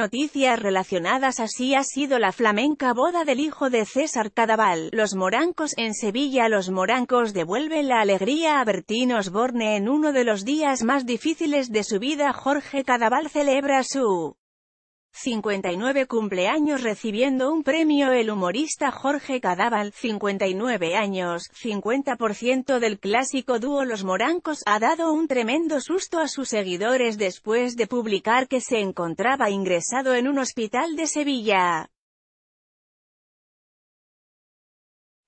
Noticias relacionadas así ha sido la flamenca boda del hijo de César Cadaval. Los morancos en Sevilla Los morancos devuelven la alegría a Bertín Osborne en uno de los días más difíciles de su vida Jorge Cadaval celebra su 59 cumpleaños recibiendo un premio el humorista Jorge Cadaval, 59 años, 50% del clásico dúo Los Morancos, ha dado un tremendo susto a sus seguidores después de publicar que se encontraba ingresado en un hospital de Sevilla.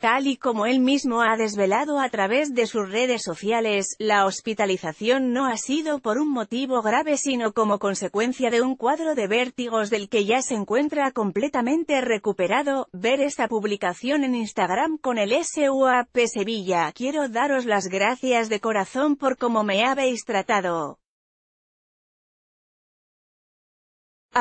Tal y como él mismo ha desvelado a través de sus redes sociales, la hospitalización no ha sido por un motivo grave sino como consecuencia de un cuadro de vértigos del que ya se encuentra completamente recuperado. Ver esta publicación en Instagram con el SUAP Sevilla. Quiero daros las gracias de corazón por cómo me habéis tratado.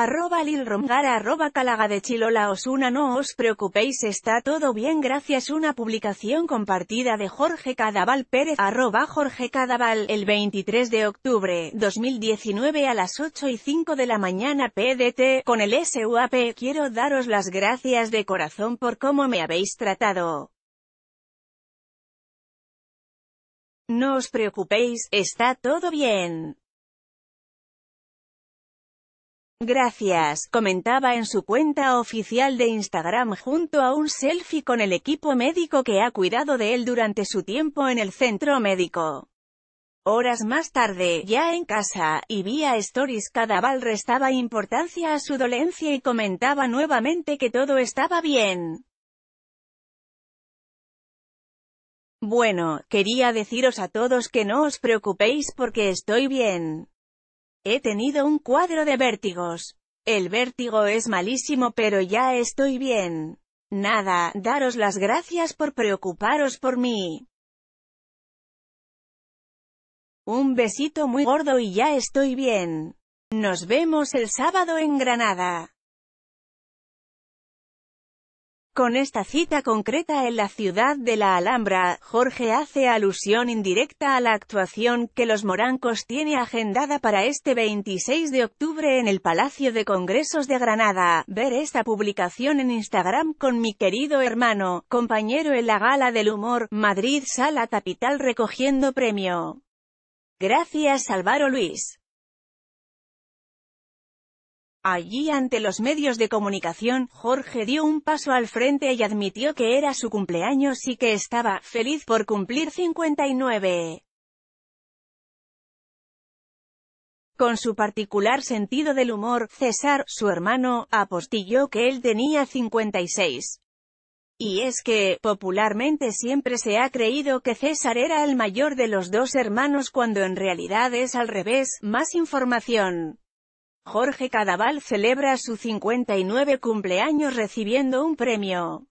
arroba lilromgara arroba calaga de chilola osuna no os preocupéis está todo bien gracias una publicación compartida de Jorge Cadaval Pérez arroba Jorge Cadaval el 23 de octubre 2019 a las 8 y 5 de la mañana PDT con el SUAP quiero daros las gracias de corazón por cómo me habéis tratado. No os preocupéis, está todo bien. Gracias, comentaba en su cuenta oficial de Instagram junto a un selfie con el equipo médico que ha cuidado de él durante su tiempo en el centro médico. Horas más tarde, ya en casa, y vía stories Cadaval restaba importancia a su dolencia y comentaba nuevamente que todo estaba bien. Bueno, quería deciros a todos que no os preocupéis porque estoy bien. He tenido un cuadro de vértigos. El vértigo es malísimo pero ya estoy bien. Nada, daros las gracias por preocuparos por mí. Un besito muy gordo y ya estoy bien. Nos vemos el sábado en Granada. Con esta cita concreta en la ciudad de la Alhambra, Jorge hace alusión indirecta a la actuación que los morancos tiene agendada para este 26 de octubre en el Palacio de Congresos de Granada. Ver esta publicación en Instagram con mi querido hermano, compañero en la Gala del Humor, Madrid Sala Capital recogiendo premio. Gracias Álvaro Luis. Allí ante los medios de comunicación, Jorge dio un paso al frente y admitió que era su cumpleaños y que estaba feliz por cumplir 59. Con su particular sentido del humor, César, su hermano, apostilló que él tenía 56. Y es que, popularmente siempre se ha creído que César era el mayor de los dos hermanos cuando en realidad es al revés, más información. Jorge Cadaval celebra su 59 cumpleaños recibiendo un premio.